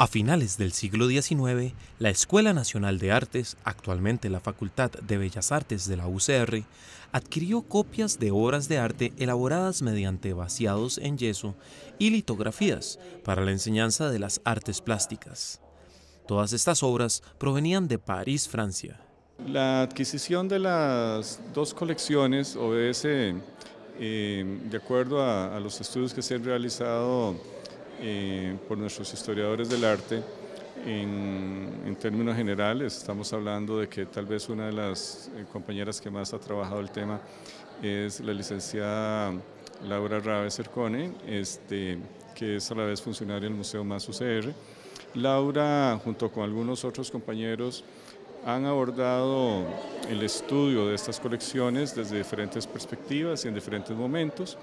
A finales del siglo XIX, la Escuela Nacional de Artes, actualmente la Facultad de Bellas Artes de la UCR, adquirió copias de obras de arte elaboradas mediante vaciados en yeso y litografías para la enseñanza de las artes plásticas. Todas estas obras provenían de París, Francia. La adquisición de las dos colecciones obedece, eh, de acuerdo a los estudios que se han realizado eh, por nuestros historiadores del arte. En, términos generales, estamos hablando de que tal vez una de las eh, compañeras que más ha trabajado el tema es la licenciada Laura Rabe Cercone, este, que es a la vez funcionaria del Museo Más UCR. Laura, junto con algunos otros compañeros, han abordado el estudio de estas colecciones desde diferentes perspectivas y en diferentes momentos.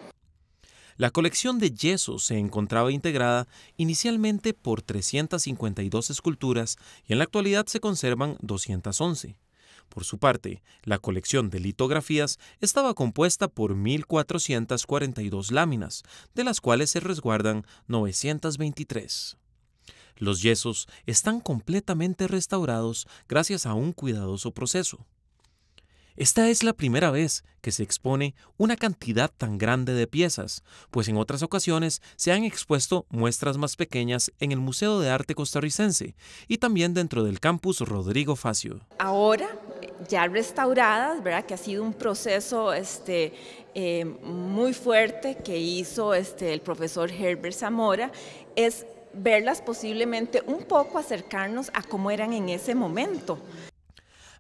La colección de yesos se encontraba integrada inicialmente por 352 esculturas y en la actualidad se conservan 211. Por su parte, la colección de litografías estaba compuesta por 1.442 láminas, de las cuales se resguardan 923. Los yesos están completamente restaurados gracias a un cuidadoso proceso. Esta es la primera vez que se expone una cantidad tan grande de piezas, pues en otras ocasiones se han expuesto muestras más pequeñas en el Museo de Arte Costarricense y también dentro del campus Rodrigo Facio. Ahora, ya restauradas, ¿verdad? que ha sido un proceso este, eh, muy fuerte que hizo este, el profesor Herbert Zamora, es verlas posiblemente un poco acercarnos a cómo eran en ese momento.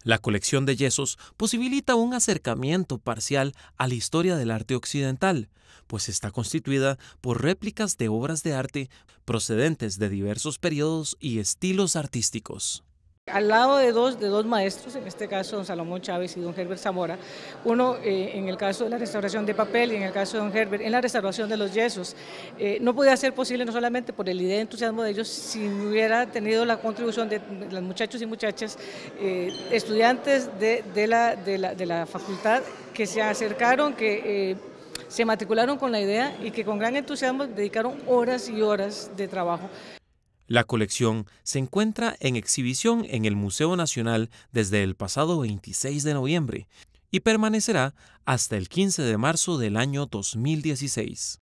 La colección de yesos posibilita un acercamiento parcial a la historia del arte occidental, pues está constituida por réplicas de obras de arte procedentes de diversos periodos y estilos artísticos. Al lado de dos, de dos maestros, en este caso don Salomón Chávez y don Herbert Zamora, uno eh, en el caso de la restauración de papel y en el caso de don Herbert en la restauración de los yesos, eh, no podía ser posible no solamente por el entusiasmo de ellos, si hubiera tenido la contribución de los muchachos y muchachas, eh, estudiantes de, de, la, de, la, de, la, facultad que se acercaron, que se matricularon con la idea y que con gran entusiasmo dedicaron horas y horas de trabajo la colección se encuentra en exhibición en el Museo Nacional desde el pasado 26 de noviembre y permanecerá hasta el 15 de marzo del año 2016.